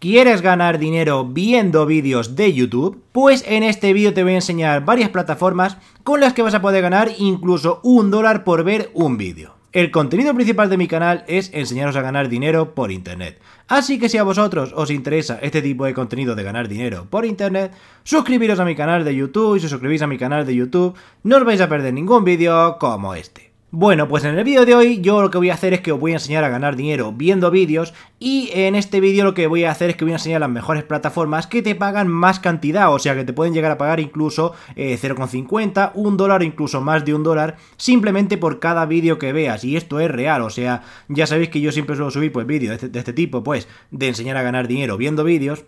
¿Quieres ganar dinero viendo vídeos de YouTube? Pues en este vídeo te voy a enseñar varias plataformas con las que vas a poder ganar incluso un dólar por ver un vídeo. El contenido principal de mi canal es enseñaros a ganar dinero por internet. Así que si a vosotros os interesa este tipo de contenido de ganar dinero por internet, suscribiros a mi canal de YouTube y si os suscribís a mi canal de YouTube no os vais a perder ningún vídeo como este. Bueno, pues en el vídeo de hoy yo lo que voy a hacer es que os voy a enseñar a ganar dinero viendo vídeos y en este vídeo lo que voy a hacer es que voy a enseñar las mejores plataformas que te pagan más cantidad, o sea que te pueden llegar a pagar incluso 0,50, eh, 1 dólar incluso más de un dólar simplemente por cada vídeo que veas y esto es real, o sea ya sabéis que yo siempre suelo subir pues vídeos de, este, de este tipo pues de enseñar a ganar dinero viendo vídeos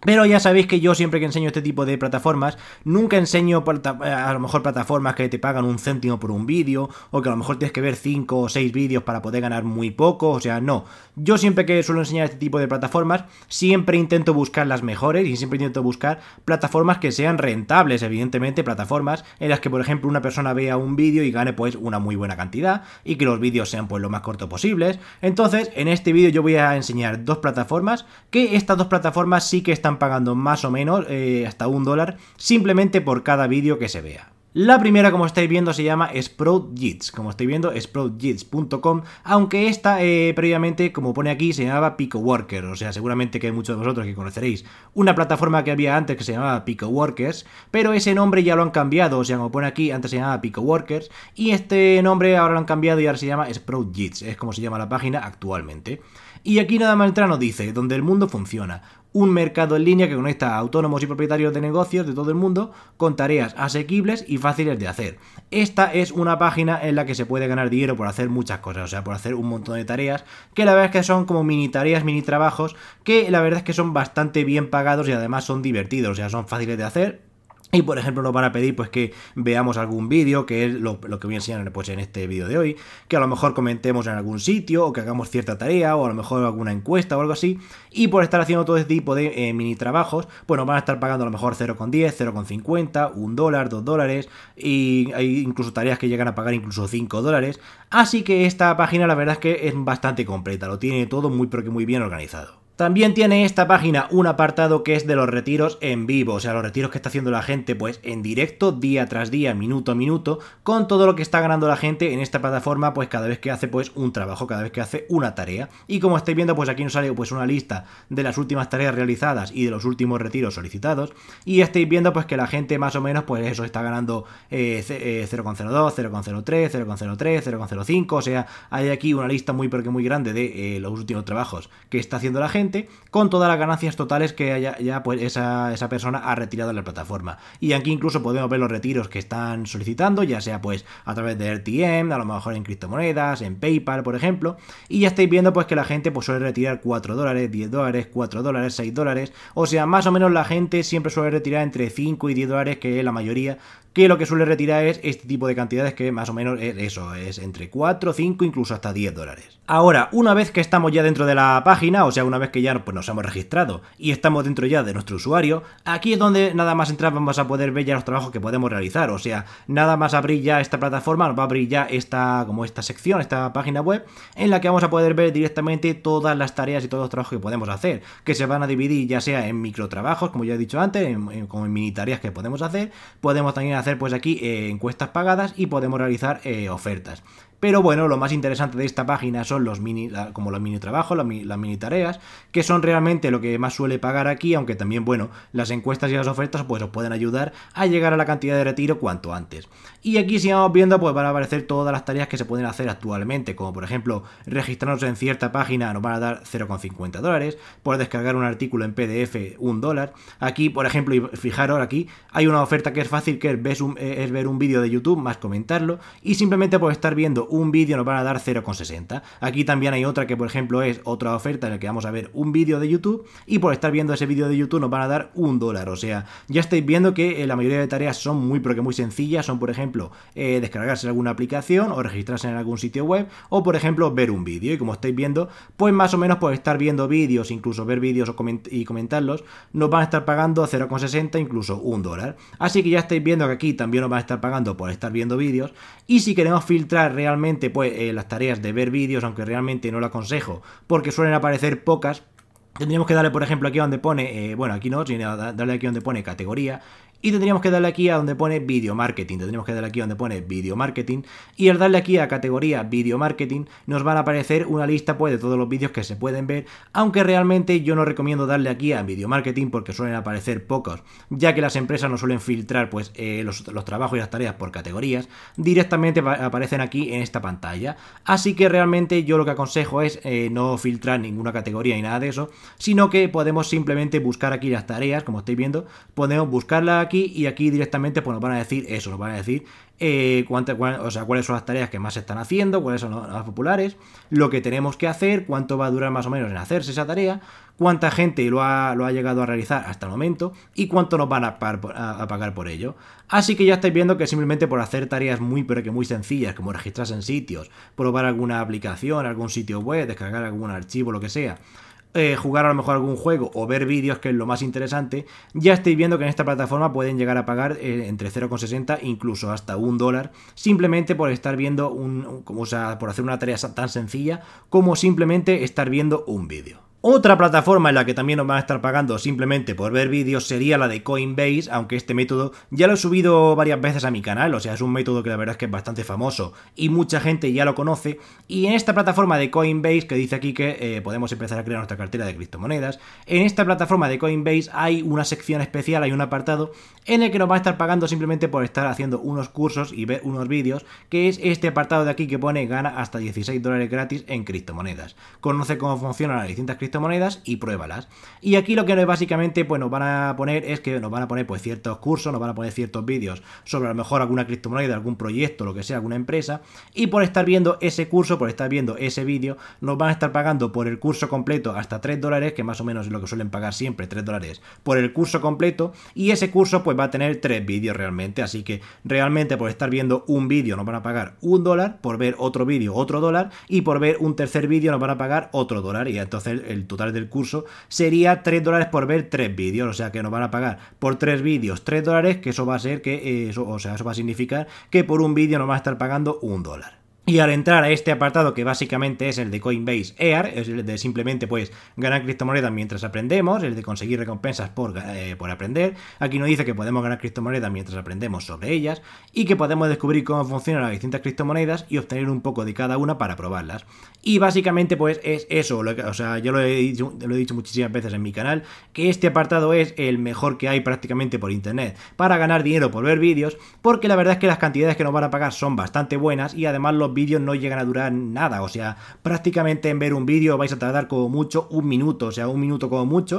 pero ya sabéis que yo siempre que enseño este tipo de plataformas, nunca enseño eh, a lo mejor plataformas que te pagan un céntimo por un vídeo, o que a lo mejor tienes que ver 5 o 6 vídeos para poder ganar muy poco, o sea, no. Yo siempre que suelo enseñar este tipo de plataformas, siempre intento buscar las mejores y siempre intento buscar plataformas que sean rentables, evidentemente, plataformas en las que, por ejemplo, una persona vea un vídeo y gane pues una muy buena cantidad, y que los vídeos sean pues lo más cortos posibles. Entonces, en este vídeo yo voy a enseñar dos plataformas, que estas dos plataformas sí que están pagando más o menos, eh, hasta un dólar, simplemente por cada vídeo que se vea. La primera, como estáis viendo, se llama SproutJits, como estáis viendo, SproutJits.com, aunque esta eh, previamente, como pone aquí, se llamaba Workers, o sea, seguramente que hay muchos de vosotros que conoceréis una plataforma que había antes que se llamaba workers pero ese nombre ya lo han cambiado, o sea, como pone aquí, antes se llamaba workers y este nombre ahora lo han cambiado y ahora se llama SproutJits, es como se llama la página actualmente. Y aquí nada más entra nos dice, donde el mundo funciona, un mercado en línea que conecta a autónomos y propietarios de negocios de todo el mundo con tareas asequibles y fáciles de hacer. Esta es una página en la que se puede ganar dinero por hacer muchas cosas, o sea, por hacer un montón de tareas, que la verdad es que son como mini tareas, mini trabajos, que la verdad es que son bastante bien pagados y además son divertidos, o sea, son fáciles de hacer, y por ejemplo nos van a pedir pues que veamos algún vídeo, que es lo, que voy a enseñar pues, en este vídeo de hoy, que a lo mejor comentemos en algún sitio, o que hagamos cierta tarea, o a lo mejor alguna encuesta o algo así, y por estar haciendo todo este tipo de eh, mini trabajos, bueno nos van a estar pagando a lo mejor 0,10, 0,50, 1 dólar, 2 dólares, y hay incluso tareas que llegan a pagar incluso 5 dólares, así que esta página la verdad es que es bastante completa, lo tiene todo muy muy bien organizado. También tiene esta página un apartado que es de los retiros en vivo, o sea, los retiros que está haciendo la gente pues en directo, día tras día, minuto a minuto, con todo lo que está ganando la gente en esta plataforma pues cada vez que hace pues un trabajo, cada vez que hace una tarea. Y como estáis viendo pues aquí nos sale pues una lista de las últimas tareas realizadas y de los últimos retiros solicitados y estáis viendo pues que la gente más o menos pues eso está ganando 0,02, 0,03, 0,03, 0,05, o sea, hay aquí una lista muy porque muy grande de eh, los últimos trabajos que está haciendo la gente con todas las ganancias totales que haya, ya pues, esa, persona ha retirado de la plataforma. Y aquí incluso podemos ver los retiros que están solicitando, ya sea pues a través de RTM, a lo mejor en criptomonedas, en PayPal, por ejemplo. Y ya estáis viendo pues que la gente pues, suele retirar 4 dólares, 10 dólares, 4 dólares, 6 dólares. O sea, más o menos la gente siempre suele retirar entre 5 y 10 dólares, que la mayoría que lo que suele retirar es este tipo de cantidades que más o menos eso, es entre 4, 5, incluso hasta 10 dólares. Ahora, una vez que estamos ya dentro de la página, o sea, una vez que ya pues, nos hemos registrado y estamos dentro ya de nuestro usuario, aquí es donde nada más entrar vamos a poder ver ya los trabajos que podemos realizar, o sea, nada más abrir ya esta plataforma, nos va a abrir ya esta, como esta sección, esta página web, en la que vamos a poder ver directamente todas las tareas y todos los trabajos que podemos hacer, que se van a dividir ya sea en micro trabajos como ya he dicho antes, en, como en mini tareas que podemos hacer, podemos también hacer pues aquí eh, encuestas pagadas y podemos realizar eh, ofertas. Pero bueno, lo más interesante de esta página son los mini, como los mini trabajos, las mini, tareas, que son realmente lo que más suele pagar aquí, aunque también, bueno, las encuestas y las ofertas pues os pueden ayudar a llegar a la cantidad de retiro cuanto antes. Y aquí si vamos viendo pues van a aparecer todas las tareas que se pueden hacer actualmente, como por ejemplo registrarnos en cierta página nos van a dar 0,50 dólares, por descargar un artículo en PDF un dólar. Aquí, por ejemplo, y fijaros aquí, hay una oferta que es fácil que es, ver un, eh, es ver un vídeo de YouTube más comentarlo y simplemente por pues, estar viendo un vídeo nos van a dar 0,60. Aquí también hay otra que, por ejemplo, es otra oferta en la que vamos a ver un vídeo de YouTube y por estar viendo ese vídeo de YouTube nos van a dar un dólar. O sea, ya estáis viendo que eh, la mayoría de tareas son muy, porque muy sencillas. Son, por ejemplo, eh, descargarse alguna aplicación o registrarse en algún sitio web o, por ejemplo, ver un vídeo. Y como estáis viendo, pues más o menos por estar viendo vídeos, incluso ver vídeos y comentarlos, nos van a estar pagando 0,60, incluso un dólar. Así que ya estáis viendo que aquí también nos van a estar pagando por estar viendo vídeos. Y si queremos filtrar realmente pues, eh, las tareas de ver vídeos, aunque realmente no lo aconsejo, porque suelen aparecer pocas, Tendríamos que darle, por ejemplo, aquí donde pone, eh, bueno, aquí no, sino darle aquí donde pone categoría y tendríamos que darle aquí a donde pone video marketing. Tendríamos que darle aquí a donde pone video marketing. Y al darle aquí a categoría video marketing, nos van a aparecer una lista pues, de todos los vídeos que se pueden ver. Aunque realmente yo no recomiendo darle aquí a video marketing porque suelen aparecer pocos, ya que las empresas no suelen filtrar pues, eh, los, trabajos y las tareas por categorías. Directamente aparecen aquí en esta pantalla. Así que realmente yo lo que aconsejo es eh, no filtrar ninguna categoría ni nada de eso, sino que podemos simplemente buscar aquí las tareas, como estáis viendo, podemos buscarla y aquí directamente pues nos van a decir eso, nos van a decir eh, o sea, cuáles son las tareas que más se están haciendo, cuáles son las más populares, lo que tenemos que hacer, cuánto va a durar más o menos en hacerse esa tarea, cuánta gente lo ha, lo ha llegado a realizar hasta el momento y cuánto nos van a, a, pagar por ello. Así que ya estáis viendo que simplemente por hacer tareas muy pero que muy sencillas, como registrarse en sitios, probar alguna aplicación, algún sitio web, descargar algún archivo, lo que sea, eh, jugar a lo mejor algún juego o ver vídeos, que es lo más interesante, ya estáis viendo que en esta plataforma pueden llegar a pagar eh, entre 0,60 incluso hasta un dólar, simplemente por estar viendo un, sea, por hacer una tarea tan sencilla como simplemente estar viendo un vídeo. Otra plataforma en la que también nos van a estar pagando simplemente por ver vídeos sería la de Coinbase, aunque este método ya lo he subido varias veces a mi canal, o sea, es un método que la verdad es que es bastante famoso y mucha gente ya lo conoce. Y en esta plataforma de Coinbase, que dice aquí que eh, podemos empezar a crear nuestra cartera de criptomonedas, en esta plataforma de Coinbase hay una sección especial, hay un apartado en el que nos va a estar pagando simplemente por estar haciendo unos cursos y ver unos vídeos, que es este apartado de aquí que pone gana hasta 16 dólares gratis en criptomonedas. Conoce cómo funcionan las distintas criptomonedas monedas y pruébalas. Y aquí lo que básicamente pues, nos van a poner es que nos van a poner pues, ciertos cursos, nos van a poner ciertos vídeos sobre a lo mejor alguna criptomoneda, algún proyecto, lo que sea, alguna empresa. Y por estar viendo ese curso, por estar viendo ese vídeo, nos van a estar pagando por el curso completo hasta 3 dólares, que más o menos es lo que suelen pagar siempre, 3 dólares por el curso completo. Y ese curso pues va a tener tres vídeos realmente. Así que realmente por estar viendo un vídeo nos van a pagar un dólar, por ver otro vídeo otro dólar y por ver un tercer vídeo nos van a pagar otro dólar. Y entonces el total del curso, sería 3 dólares por ver 3 vídeos. O sea que nos van a pagar por 3 vídeos 3 dólares, que eso va a ser que, eh, eso, o sea, eso va a significar que por un vídeo nos va a estar pagando un dólar. Y al entrar a este apartado, que básicamente es el de Coinbase Air, es el de simplemente pues ganar criptomonedas mientras aprendemos, el de conseguir recompensas por, eh, por aprender. Aquí nos dice que podemos ganar criptomonedas mientras aprendemos sobre ellas y que podemos descubrir cómo funcionan las distintas criptomonedas y obtener un poco de cada una para probarlas. Y básicamente pues es eso, o sea, yo lo he, lo he dicho muchísimas veces en mi canal, que este apartado es el mejor que hay prácticamente por internet para ganar dinero por ver vídeos, porque la verdad es que las cantidades que nos van a pagar son bastante buenas y además los vídeos no llegan a durar nada, o sea, prácticamente en ver un vídeo vais a tardar como mucho un minuto, o sea, un minuto como mucho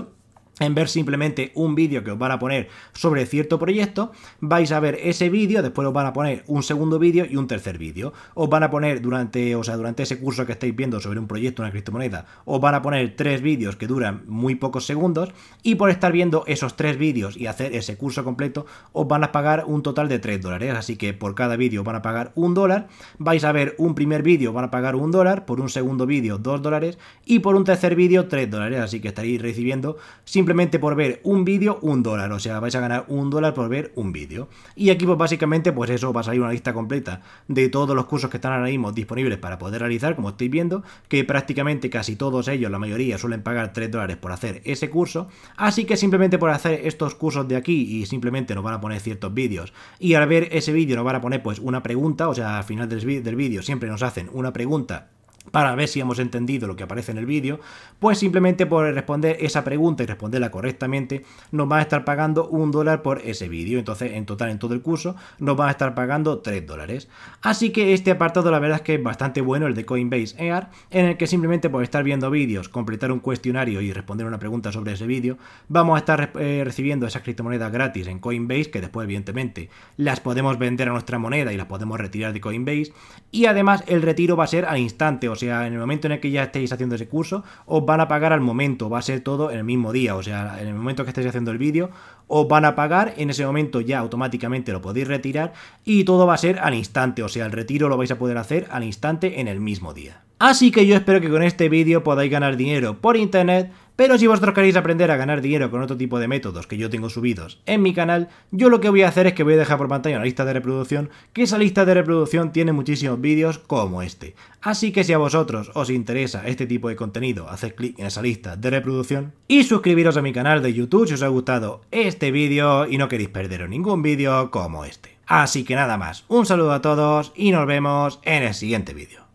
en ver simplemente un vídeo que os van a poner sobre cierto proyecto, vais a ver ese vídeo, después os van a poner un segundo vídeo y un tercer vídeo. Os van a poner durante, o sea, durante ese curso que estáis viendo sobre un proyecto, una criptomoneda, os van a poner tres vídeos que duran muy pocos segundos y por estar viendo esos tres vídeos y hacer ese curso completo, os van a pagar un total de 3 dólares. Así que por cada vídeo van a pagar un dólar, vais a ver un primer vídeo, van a pagar un dólar, por un segundo vídeo, dos dólares y por un tercer vídeo, tres dólares. Así que estaréis recibiendo simplemente simplemente por ver un vídeo, un dólar. O sea, vais a ganar un dólar por ver un vídeo. Y aquí, pues básicamente, pues eso, va a salir una lista completa de todos los cursos que están ahora mismo disponibles para poder realizar, como estoy viendo, que prácticamente casi todos ellos, la mayoría, suelen pagar 3 dólares por hacer ese curso. Así que simplemente por hacer estos cursos de aquí y simplemente nos van a poner ciertos vídeos. Y al ver ese vídeo nos van a poner pues una pregunta, o sea, al final del vídeo siempre nos hacen una pregunta para ver si hemos entendido lo que aparece en el vídeo, pues simplemente por responder esa pregunta y responderla correctamente, nos va a estar pagando un dólar por ese vídeo. Entonces, en total, en todo el curso, nos va a estar pagando 3 dólares. Así que este apartado, la verdad es que es bastante bueno, el de Coinbase Air en el que simplemente por estar viendo vídeos, completar un cuestionario y responder una pregunta sobre ese vídeo, vamos a estar eh, recibiendo esas criptomonedas gratis en Coinbase, que después, evidentemente, las podemos vender a nuestra moneda y las podemos retirar de Coinbase. Y además, el retiro va a ser al instante, o o sea, en el momento en el que ya estéis haciendo ese curso, os van a pagar al momento, va a ser todo en el mismo día, o sea, en el momento que estéis haciendo el vídeo, os van a pagar, en ese momento ya automáticamente lo podéis retirar y todo va a ser al instante, o sea, el retiro lo vais a poder hacer al instante en el mismo día. Así que yo espero que con este vídeo podáis ganar dinero por internet, pero si vosotros queréis aprender a ganar dinero con otro tipo de métodos que yo tengo subidos en mi canal, yo lo que voy a hacer es que voy a dejar por pantalla una lista de reproducción, que esa lista de reproducción tiene muchísimos vídeos como este. Así que si a vosotros os interesa este tipo de contenido, haced clic en esa lista de reproducción y suscribiros a mi canal de YouTube si os ha gustado este vídeo y no queréis perderos ningún vídeo como este. Así que nada más, un saludo a todos y nos vemos en el siguiente vídeo.